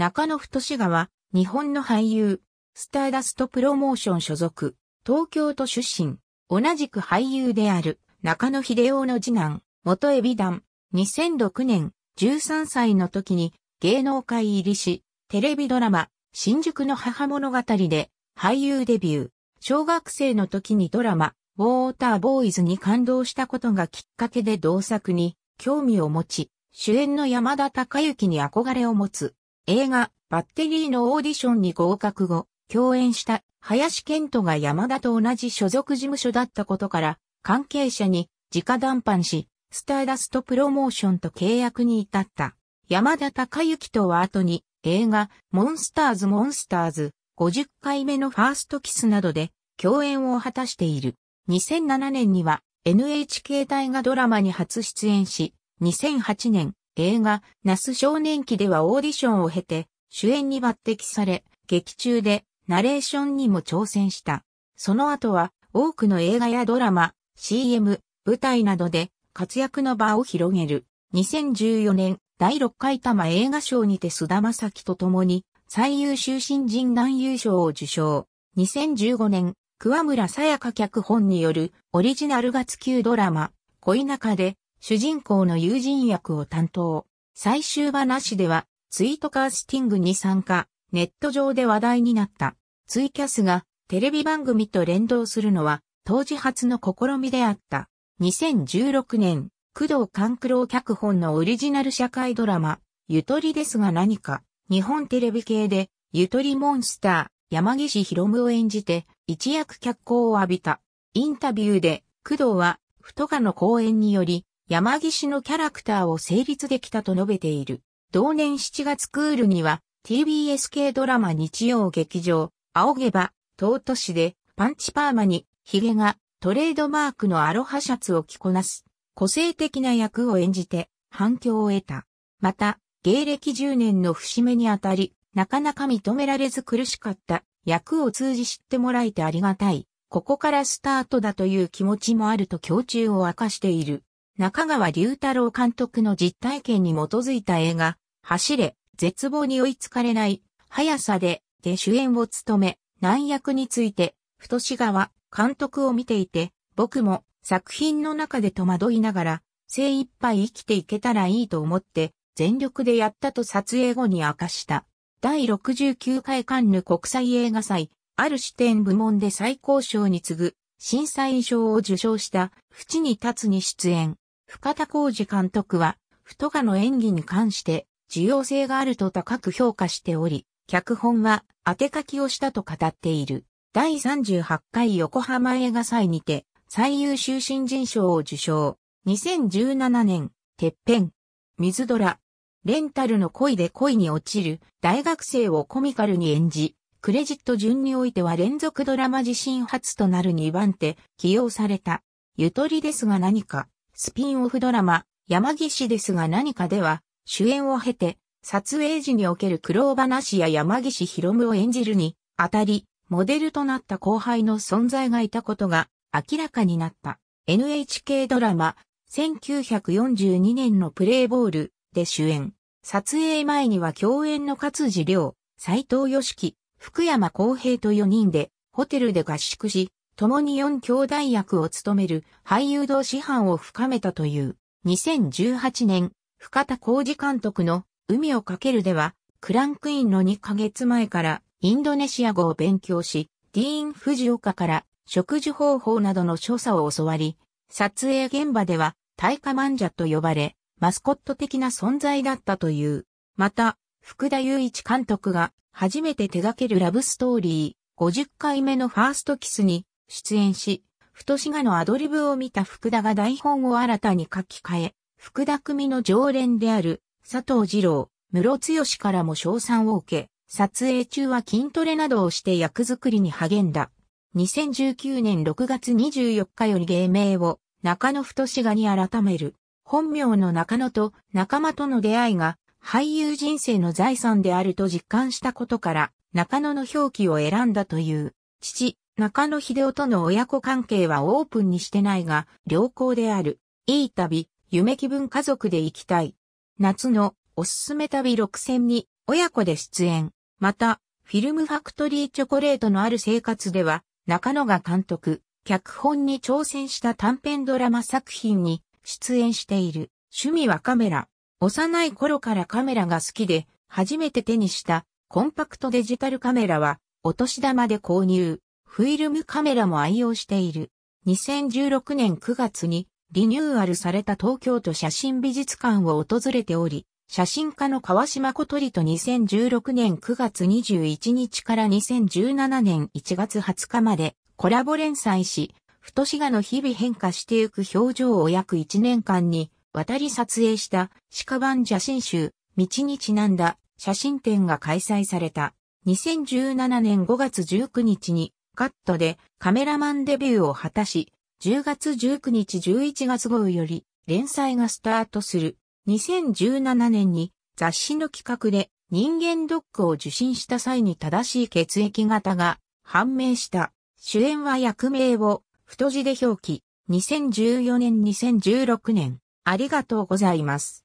中野太志川、日本の俳優、スターダストプロモーション所属、東京都出身、同じく俳優である、中野秀夫の次男、元エビ団、2006年、13歳の時に芸能界入りし、テレビドラマ、新宿の母物語で俳優デビュー。小学生の時にドラマ、ウォーターボーイズに感動したことがきっかけで同作に興味を持ち、主演の山田孝之に憧れを持つ。映画、バッテリーのオーディションに合格後、共演した林健人が山田と同じ所属事務所だったことから、関係者に直談判し、スターダストプロモーションと契約に至った。山田孝之とは後に映画、モンスターズ・モンスターズ、50回目のファーストキスなどで共演を果たしている。2007年には NHK 大河ドラマに初出演し、2008年映画、ナス少年期ではオーディションを経て、主演に抜擢され、劇中でナレーションにも挑戦した。その後は、多くの映画やドラマ、CM、舞台などで活躍の場を広げる。2014年、第6回玉映画賞にて須田正樹と共に、最優秀新人男優賞を受賞。2015年、桑村さやか脚本によるオリジナル月級ドラマ、恋中で主人公の友人役を担当。最終話では、ツイートカースティングに参加、ネット上で話題になった。ツイキャスがテレビ番組と連動するのは、当時初の試みであった。2016年、工藤勘九郎脚本のオリジナル社会ドラマ、ゆとりですが何か、日本テレビ系で、ゆとりモンスター、山岸博夢を演じて、一躍脚光を浴びた。インタビューで、工藤は、太賀の講演により、山岸のキャラクターを成立できたと述べている。同年7月クールには TBS 系ドラマ日曜劇場、仰げば、尊しでパンチパーマにヒゲがトレードマークのアロハシャツを着こなす個性的な役を演じて反響を得た。また、芸歴10年の節目にあたり、なかなか認められず苦しかった役を通じ知ってもらえてありがたい。ここからスタートだという気持ちもあると胸中を明かしている。中川龍太郎監督の実体験に基づいた映画、走れ、絶望に追いつかれない、速さで、で主演を務め、難役について、太志川監督を見ていて、僕も作品の中で戸惑いながら、精一杯生きていけたらいいと思って、全力でやったと撮影後に明かした。第69回カンヌ国際映画祭、ある視点部門で最高賞に次ぐ、審査員賞を受賞した、淵に立つに出演。深田浩二監督は、太賀の演技に関して、重要性があると高く評価しており、脚本は当て書きをしたと語っている。第38回横浜映画祭にて、最優秀新人賞を受賞。2017年、てっぺん。水ドラ。レンタルの恋で恋に落ちる大学生をコミカルに演じ、クレジット順においては連続ドラマ自身初となる2番手、起用された。ゆとりですが何か。スピンオフドラマ、山岸ですが何かでは、主演を経て、撮影時における苦労話や山岸博夢を演じるに、あたり、モデルとなった後輩の存在がいたことが明らかになった。NHK ドラマ、1942年のプレイボールで主演。撮影前には共演の勝地良、斎藤義樹、福山公平と4人で、ホテルで合宿し、共に4兄弟役を務める俳優同師範を深めたという、2018年、深田浩二監督の海をかけるでは、クランクインの2ヶ月前からインドネシア語を勉強し、ディーン・フジオカから食事方法などの所作を教わり、撮影現場では大イ漫者と呼ばれ、マスコット的な存在だったという。また、福田雄一監督が初めて手掛けるラブストーリー50回目のファーストキスに出演し、太志賀のアドリブを見た福田が台本を新たに書き換え、福田組の常連である佐藤二郎、室剛からも賞賛を受け、撮影中は筋トレなどをして役作りに励んだ。2019年6月24日より芸名を中野太志賀に改める。本名の中野と仲間との出会いが俳優人生の財産であると実感したことから中野の表記を選んだという。父、中野秀夫との親子関係はオープンにしてないが、良好である。いい旅、夢気分家族で行きたい。夏のおすすめ旅6選に親子で出演。また、フィルムファクトリーチョコレートのある生活では、中野が監督、脚本に挑戦した短編ドラマ作品に出演している。趣味はカメラ。幼い頃からカメラが好きで、初めて手にしたコンパクトデジタルカメラは、お年玉で購入。フィルムカメラも愛用している。2016年9月にリニューアルされた東京都写真美術館を訪れており、写真家の川島小鳥と2016年9月21日から2017年1月20日までコラボ連載し、太志賀の日々変化してゆく表情を約1年間に渡り撮影した鹿版写真集、道にちなんだ写真展が開催された。2017年5月19日にカットでカメラマンデビューを果たし、10月19日11月号より連載がスタートする。2017年に雑誌の企画で人間ドックを受診した際に正しい血液型が判明した。主演は役名を太字で表記。2014年2016年。ありがとうございます。